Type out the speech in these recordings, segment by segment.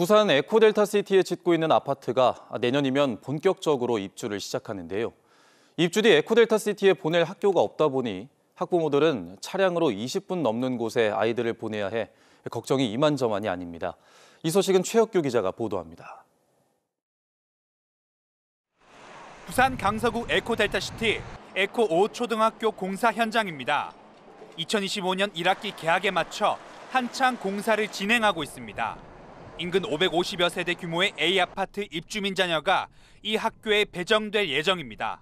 부산 에코델타시티에 짓고 있는 아파트가 내년이면 본격적으로 입주를 시작하는데요. 입주 뒤 에코델타시티에 보낼 학교가 없다 보니 학부모들은 차량으로 20분 넘는 곳에 아이들을 보내야 해 걱정이 이만저만이 아닙니다. 이 소식은 최혁규 기자가 보도합니다. 부산 강서구 에코델타시티 에코 5초등학교 공사 현장입니다. 2025년 1학기 개학에 맞춰 한창 공사를 진행하고 있습니다. 인근 550여 세대 규모의 A아파트 입주민 자녀가 이 학교에 배정될 예정입니다.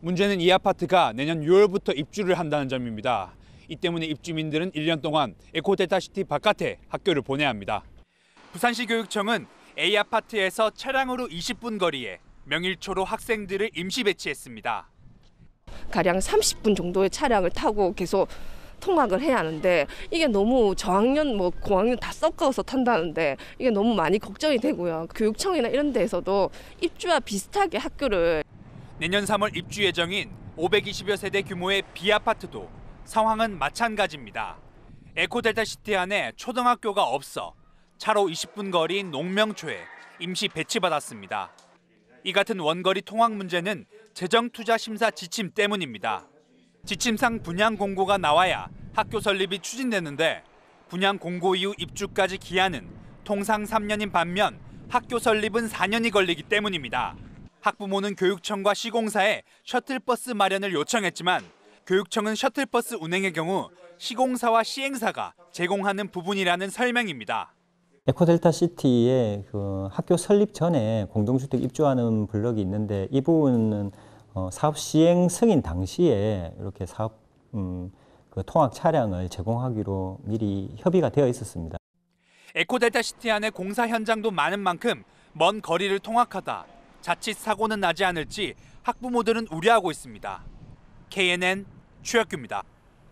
문제는 이 아파트가 내년 6월부터 입주를 한다는 점입니다. 이 때문에 입주민들은 1년 동안 에코데타시티 바깥에 학교를 보내야 합니다. 부산시 교육청은 A아파트에서 차량으로 20분 거리에 명일초로 학생들을 임시 배치했습니다. 가량 30분 정도의 차량을 타고 계속 통학을 해야 하는데 이게 너무 저학년 뭐 고학년 다 섞어서 탄다는데 이게 너무 많이 걱정이 되고요. 교육청이나 이런 데에서도 입주와 비슷하게 학교를 내년 3월 입주 예정인 520여 세대 규모의 비아파트도 상황은 마찬가지입니다. 에코델타시티 안에 초등학교가 없어 차로 20분 거리인 농명초에 임시 배치받았습니다. 이 같은 원거리 통학 문제는 재정투자심사 지침 때문입니다. 지침상 분양 공고가 나와야 학교 설립이 추진되는데 분양 공고 이후 입주까지 기한은 통상 3년인 반면 학교 설립은 4년이 걸리기 때문입니다. 학부모는 교육청과 시공사에 셔틀버스 마련을 요청했지만 교육청은 셔틀버스 운행의 경우 시공사와 시행사가 제공하는 부분이라는 설명입니다. 에코델타 시티에 그 학교 설립 전에 공동주택 입주하는 블록이 있는데 이 부분은 어, 사업 시행 승인 당시에 이렇게 사업 음, 그 통학 차량을 제공하기로 미리 협의가 되어 있었습니다. 에코델타 시티 안에 공사 현장도 많은 만큼 먼 거리를 통학하다 자칫 사고는 나지 않을지 학부모들은 우려하고 있습니다. KNN 최학규입니다.